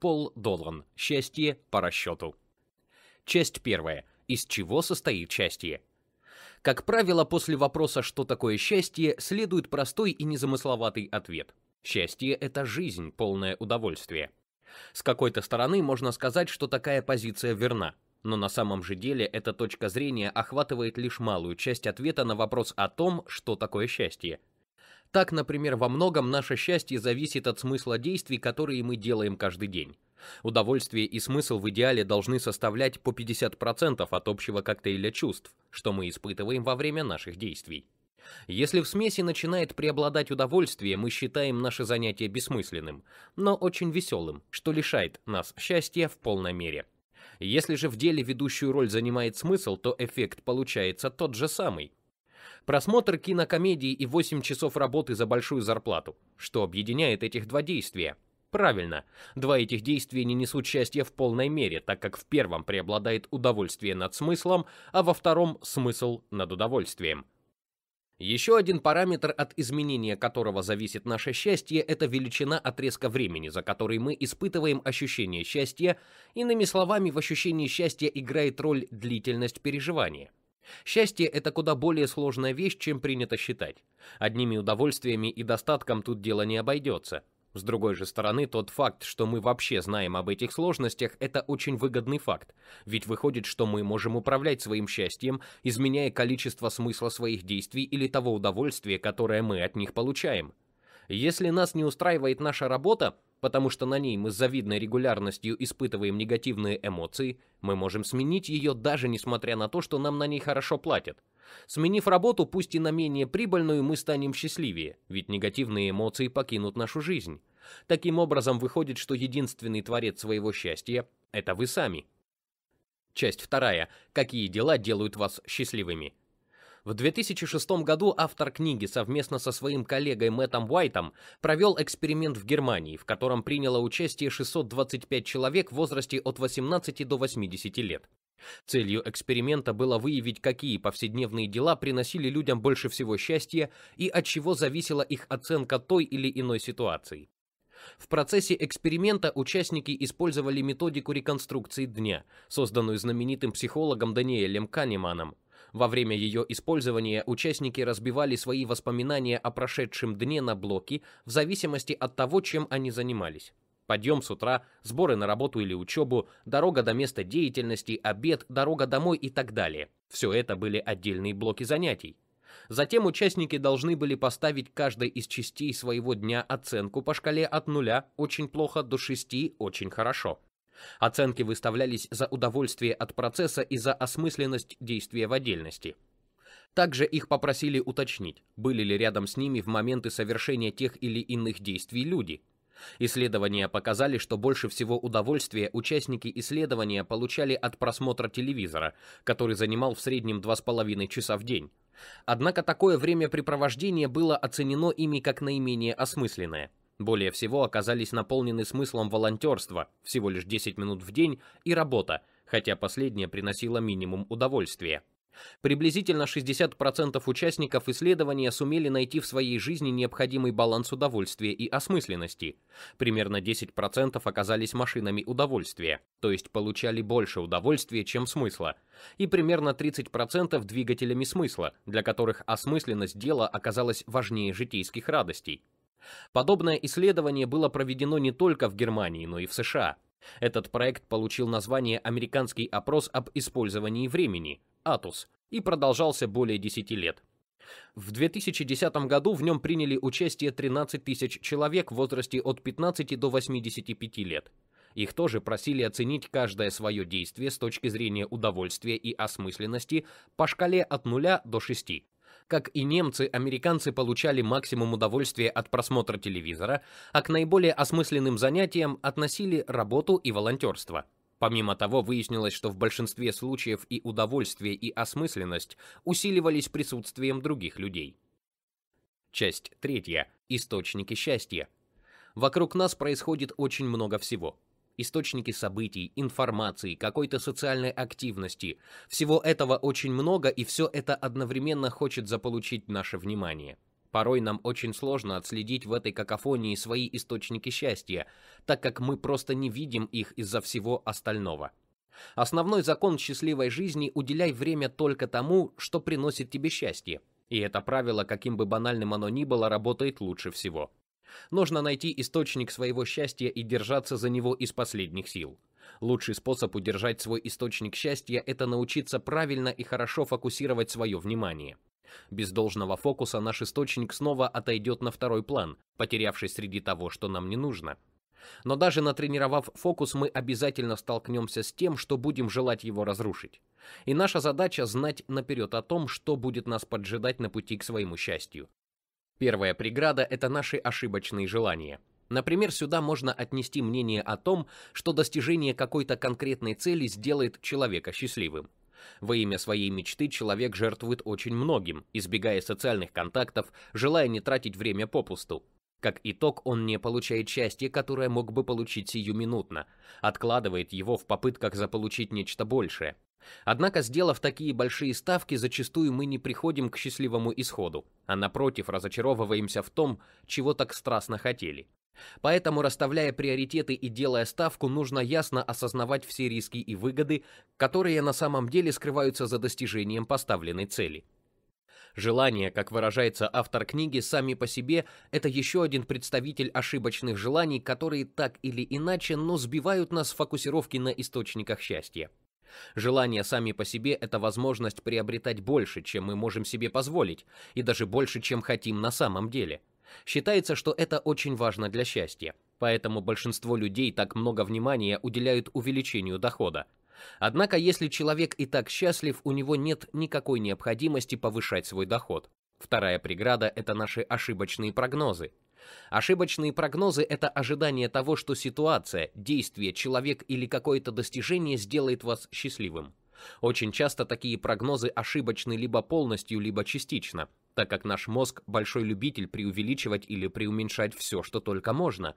Пол Долан. Счастье по расчету. Часть первая. Из чего состоит счастье? Как правило, после вопроса «что такое счастье?» следует простой и незамысловатый ответ. Счастье – это жизнь, полное удовольствие. С какой-то стороны можно сказать, что такая позиция верна, но на самом же деле эта точка зрения охватывает лишь малую часть ответа на вопрос о том, что такое счастье – так, например, во многом наше счастье зависит от смысла действий, которые мы делаем каждый день. Удовольствие и смысл в идеале должны составлять по 50% от общего коктейля чувств, что мы испытываем во время наших действий. Если в смеси начинает преобладать удовольствие, мы считаем наше занятие бессмысленным, но очень веселым, что лишает нас счастья в полной мере. Если же в деле ведущую роль занимает смысл, то эффект получается тот же самый, просмотр кинокомедии и 8 часов работы за большую зарплату. Что объединяет этих два действия? Правильно, два этих действия не несут счастья в полной мере, так как в первом преобладает удовольствие над смыслом, а во втором смысл над удовольствием. Еще один параметр, от изменения которого зависит наше счастье, это величина отрезка времени, за который мы испытываем ощущение счастья. Иными словами, в ощущении счастья играет роль длительность переживания. Счастье – это куда более сложная вещь, чем принято считать. Одними удовольствиями и достатком тут дело не обойдется. С другой же стороны, тот факт, что мы вообще знаем об этих сложностях, это очень выгодный факт. Ведь выходит, что мы можем управлять своим счастьем, изменяя количество смысла своих действий или того удовольствия, которое мы от них получаем. Если нас не устраивает наша работа, потому что на ней мы с завидной регулярностью испытываем негативные эмоции, мы можем сменить ее даже несмотря на то, что нам на ней хорошо платят. Сменив работу, пусть и на менее прибыльную, мы станем счастливее, ведь негативные эмоции покинут нашу жизнь. Таким образом, выходит, что единственный творец своего счастья – это вы сами. Часть вторая. Какие дела делают вас счастливыми? В 2006 году автор книги совместно со своим коллегой Мэттом Уайтом провел эксперимент в Германии, в котором приняло участие 625 человек в возрасте от 18 до 80 лет. Целью эксперимента было выявить, какие повседневные дела приносили людям больше всего счастья и от чего зависела их оценка той или иной ситуации. В процессе эксперимента участники использовали методику реконструкции дня, созданную знаменитым психологом Даниэлем Канеманом. Во время ее использования участники разбивали свои воспоминания о прошедшем дне на блоки в зависимости от того, чем они занимались. Подъем с утра, сборы на работу или учебу, дорога до места деятельности, обед, дорога домой и так далее. Все это были отдельные блоки занятий. Затем участники должны были поставить каждой из частей своего дня оценку по шкале от 0 «очень плохо» до 6 «очень хорошо». Оценки выставлялись за удовольствие от процесса и за осмысленность действия в отдельности. Также их попросили уточнить, были ли рядом с ними в моменты совершения тех или иных действий люди. Исследования показали, что больше всего удовольствия участники исследования получали от просмотра телевизора, который занимал в среднем 2,5 часа в день. Однако такое времяпрепровождение было оценено ими как наименее осмысленное – более всего оказались наполнены смыслом волонтерства, всего лишь 10 минут в день, и работа, хотя последняя приносила минимум удовольствия. Приблизительно 60% участников исследования сумели найти в своей жизни необходимый баланс удовольствия и осмысленности. Примерно 10% оказались машинами удовольствия, то есть получали больше удовольствия, чем смысла, и примерно 30% двигателями смысла, для которых осмысленность дела оказалась важнее житейских радостей. Подобное исследование было проведено не только в Германии, но и в США. Этот проект получил название «Американский опрос об использовании времени» – «АТУС» и продолжался более 10 лет. В 2010 году в нем приняли участие 13 тысяч человек в возрасте от 15 до 85 лет. Их тоже просили оценить каждое свое действие с точки зрения удовольствия и осмысленности по шкале от 0 до 6. Как и немцы, американцы получали максимум удовольствия от просмотра телевизора, а к наиболее осмысленным занятиям относили работу и волонтерство. Помимо того, выяснилось, что в большинстве случаев и удовольствие, и осмысленность усиливались присутствием других людей. Часть третья. Источники счастья. Вокруг нас происходит очень много всего источники событий, информации, какой-то социальной активности. Всего этого очень много, и все это одновременно хочет заполучить наше внимание. Порой нам очень сложно отследить в этой какофонии свои источники счастья, так как мы просто не видим их из-за всего остального. Основной закон счастливой жизни – уделяй время только тому, что приносит тебе счастье. И это правило, каким бы банальным оно ни было, работает лучше всего. Нужно найти источник своего счастья и держаться за него из последних сил. Лучший способ удержать свой источник счастья – это научиться правильно и хорошо фокусировать свое внимание. Без должного фокуса наш источник снова отойдет на второй план, потерявшись среди того, что нам не нужно. Но даже натренировав фокус, мы обязательно столкнемся с тем, что будем желать его разрушить. И наша задача знать наперед о том, что будет нас поджидать на пути к своему счастью. Первая преграда – это наши ошибочные желания. Например, сюда можно отнести мнение о том, что достижение какой-то конкретной цели сделает человека счастливым. Во имя своей мечты человек жертвует очень многим, избегая социальных контактов, желая не тратить время попусту. Как итог, он не получает счастье, которое мог бы получить сиюминутно, откладывает его в попытках заполучить нечто большее, Однако, сделав такие большие ставки, зачастую мы не приходим к счастливому исходу, а напротив, разочаровываемся в том, чего так страстно хотели. Поэтому, расставляя приоритеты и делая ставку, нужно ясно осознавать все риски и выгоды, которые на самом деле скрываются за достижением поставленной цели. Желания, как выражается автор книги, сами по себе это еще один представитель ошибочных желаний, которые так или иначе, но сбивают нас с фокусировки на источниках счастья. Желания сами по себе это возможность приобретать больше, чем мы можем себе позволить, и даже больше, чем хотим на самом деле. Считается, что это очень важно для счастья. Поэтому большинство людей так много внимания уделяют увеличению дохода. Однако, если человек и так счастлив, у него нет никакой необходимости повышать свой доход. Вторая преграда – это наши ошибочные прогнозы. Ошибочные прогнозы это ожидание того, что ситуация, действие, человек или какое-то достижение сделает вас счастливым. Очень часто такие прогнозы ошибочны либо полностью, либо частично, так как наш мозг большой любитель преувеличивать или преуменьшать все, что только можно.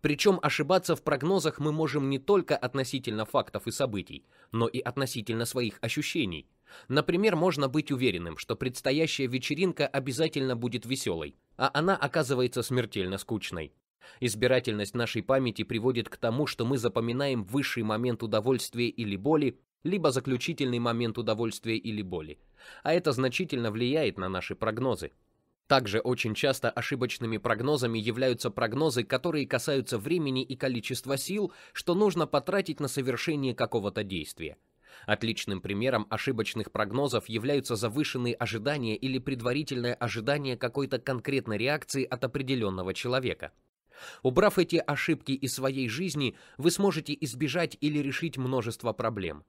Причем ошибаться в прогнозах мы можем не только относительно фактов и событий, но и относительно своих ощущений. Например, можно быть уверенным, что предстоящая вечеринка обязательно будет веселой, а она оказывается смертельно скучной. Избирательность нашей памяти приводит к тому, что мы запоминаем высший момент удовольствия или боли, либо заключительный момент удовольствия или боли. А это значительно влияет на наши прогнозы. Также очень часто ошибочными прогнозами являются прогнозы, которые касаются времени и количества сил, что нужно потратить на совершение какого-то действия. Отличным примером ошибочных прогнозов являются завышенные ожидания или предварительное ожидание какой-то конкретной реакции от определенного человека. Убрав эти ошибки из своей жизни, вы сможете избежать или решить множество проблем.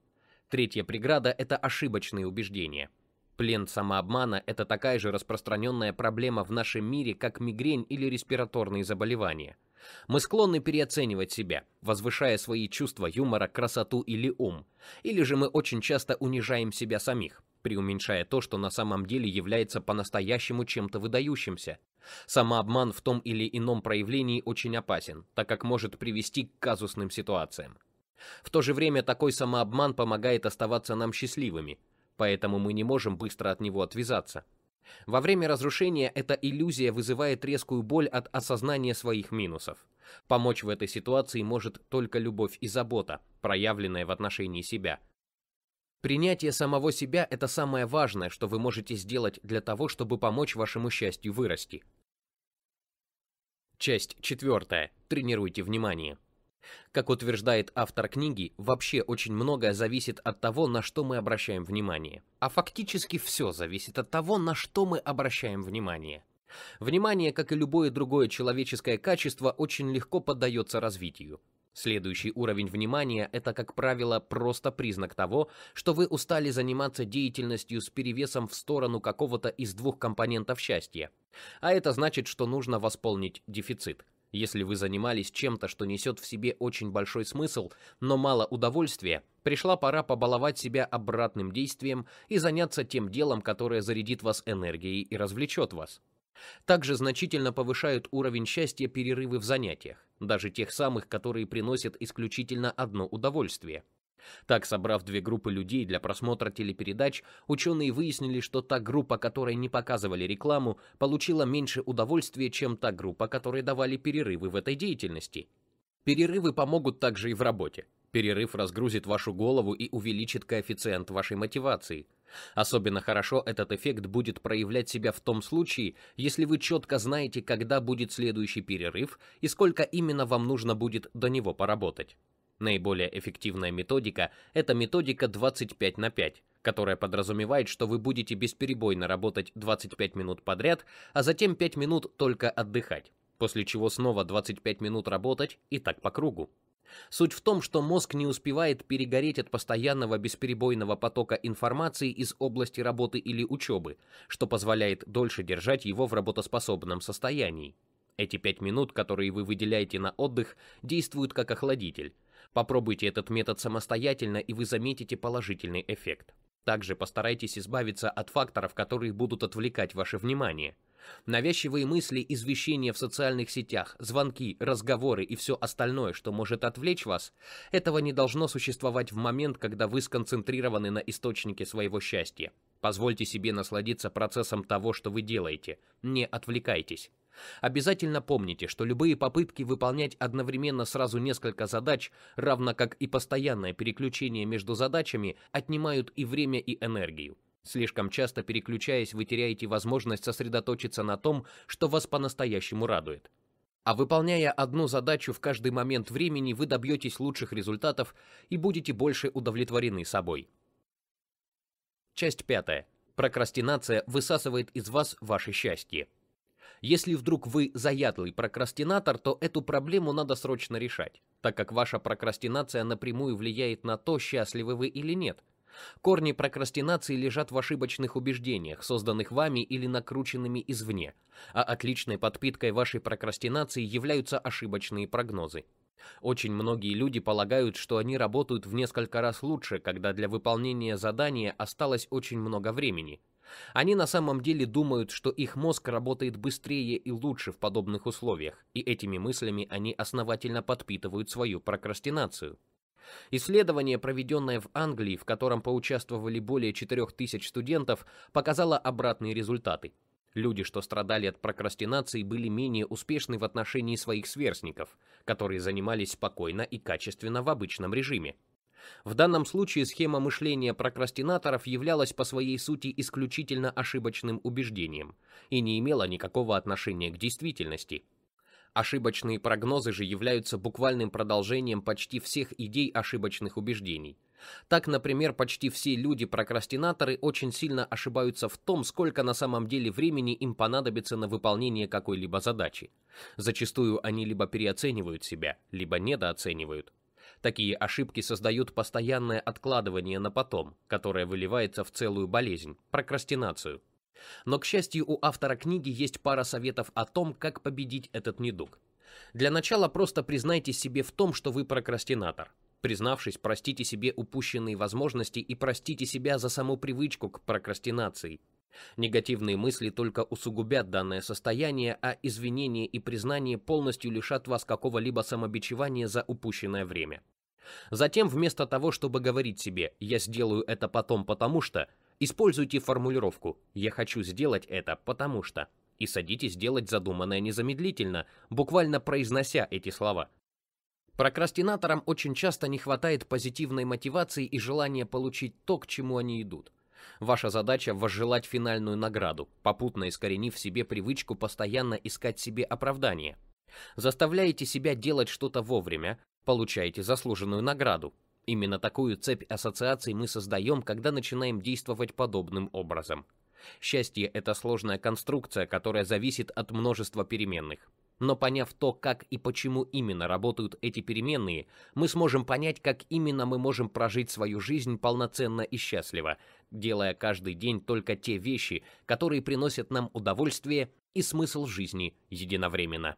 Третья преграда – это ошибочные убеждения. Плен самообмана – это такая же распространенная проблема в нашем мире, как мигрень или респираторные заболевания – мы склонны переоценивать себя, возвышая свои чувства юмора, красоту или ум. Или же мы очень часто унижаем себя самих, преуменьшая то, что на самом деле является по-настоящему чем-то выдающимся. Самообман в том или ином проявлении очень опасен, так как может привести к казусным ситуациям. В то же время такой самообман помогает оставаться нам счастливыми, поэтому мы не можем быстро от него отвязаться. Во время разрушения эта иллюзия вызывает резкую боль от осознания своих минусов. Помочь в этой ситуации может только любовь и забота, проявленная в отношении себя. Принятие самого себя – это самое важное, что вы можете сделать для того, чтобы помочь вашему счастью вырасти. Часть четвертая. Тренируйте внимание. Как утверждает автор книги, вообще очень многое зависит от того, на что мы обращаем внимание. А фактически все зависит от того, на что мы обращаем внимание. Внимание, как и любое другое человеческое качество, очень легко поддается развитию. Следующий уровень внимания – это, как правило, просто признак того, что вы устали заниматься деятельностью с перевесом в сторону какого-то из двух компонентов счастья. А это значит, что нужно восполнить дефицит – если вы занимались чем-то, что несет в себе очень большой смысл, но мало удовольствия, пришла пора побаловать себя обратным действием и заняться тем делом, которое зарядит вас энергией и развлечет вас. Также значительно повышают уровень счастья перерывы в занятиях, даже тех самых, которые приносят исключительно одно удовольствие – так, собрав две группы людей для просмотра телепередач, ученые выяснили, что та группа, которой не показывали рекламу, получила меньше удовольствия, чем та группа, которой давали перерывы в этой деятельности. Перерывы помогут также и в работе. Перерыв разгрузит вашу голову и увеличит коэффициент вашей мотивации. Особенно хорошо этот эффект будет проявлять себя в том случае, если вы четко знаете, когда будет следующий перерыв и сколько именно вам нужно будет до него поработать. Наиболее эффективная методика – это методика 25 на 5, которая подразумевает, что вы будете бесперебойно работать 25 минут подряд, а затем 5 минут только отдыхать, после чего снова 25 минут работать и так по кругу. Суть в том, что мозг не успевает перегореть от постоянного бесперебойного потока информации из области работы или учебы, что позволяет дольше держать его в работоспособном состоянии. Эти пять минут, которые вы выделяете на отдых, действуют как охладитель. Попробуйте этот метод самостоятельно, и вы заметите положительный эффект. Также постарайтесь избавиться от факторов, которые будут отвлекать ваше внимание. Навязчивые мысли, извещения в социальных сетях, звонки, разговоры и все остальное, что может отвлечь вас, этого не должно существовать в момент, когда вы сконцентрированы на источнике своего счастья. Позвольте себе насладиться процессом того, что вы делаете. Не отвлекайтесь. Обязательно помните, что любые попытки выполнять одновременно сразу несколько задач, равно как и постоянное переключение между задачами, отнимают и время, и энергию. Слишком часто переключаясь, вы теряете возможность сосредоточиться на том, что вас по-настоящему радует. А выполняя одну задачу в каждый момент времени, вы добьетесь лучших результатов и будете больше удовлетворены собой. Часть пятая. Прокрастинация высасывает из вас ваше счастье. Если вдруг вы заядлый прокрастинатор, то эту проблему надо срочно решать, так как ваша прокрастинация напрямую влияет на то, счастливы вы или нет. Корни прокрастинации лежат в ошибочных убеждениях, созданных вами или накрученными извне, а отличной подпиткой вашей прокрастинации являются ошибочные прогнозы. Очень многие люди полагают, что они работают в несколько раз лучше, когда для выполнения задания осталось очень много времени – они на самом деле думают, что их мозг работает быстрее и лучше в подобных условиях, и этими мыслями они основательно подпитывают свою прокрастинацию. Исследование, проведенное в Англии, в котором поучаствовали более 4000 студентов, показало обратные результаты. Люди, что страдали от прокрастинации, были менее успешны в отношении своих сверстников, которые занимались спокойно и качественно в обычном режиме. В данном случае схема мышления прокрастинаторов являлась по своей сути исключительно ошибочным убеждением и не имела никакого отношения к действительности. Ошибочные прогнозы же являются буквальным продолжением почти всех идей ошибочных убеждений. Так, например, почти все люди-прокрастинаторы очень сильно ошибаются в том, сколько на самом деле времени им понадобится на выполнение какой-либо задачи. Зачастую они либо переоценивают себя, либо недооценивают. Такие ошибки создают постоянное откладывание на потом, которое выливается в целую болезнь – прокрастинацию. Но, к счастью, у автора книги есть пара советов о том, как победить этот недуг. Для начала просто признайте себе в том, что вы прокрастинатор. Признавшись, простите себе упущенные возможности и простите себя за саму привычку к прокрастинации. Негативные мысли только усугубят данное состояние, а извинения и признание полностью лишат вас какого-либо самобичевания за упущенное время. Затем, вместо того, чтобы говорить себе «я сделаю это потом, потому что», используйте формулировку «я хочу сделать это, потому что» и садитесь делать задуманное незамедлительно, буквально произнося эти слова – Прокрастинаторам очень часто не хватает позитивной мотивации и желания получить то, к чему они идут. Ваша задача – возжелать финальную награду, попутно искоренив себе привычку постоянно искать себе оправдание. Заставляете себя делать что-то вовремя, получаете заслуженную награду. Именно такую цепь ассоциаций мы создаем, когда начинаем действовать подобным образом. Счастье – это сложная конструкция, которая зависит от множества переменных. Но поняв то, как и почему именно работают эти переменные, мы сможем понять, как именно мы можем прожить свою жизнь полноценно и счастливо, делая каждый день только те вещи, которые приносят нам удовольствие и смысл жизни единовременно.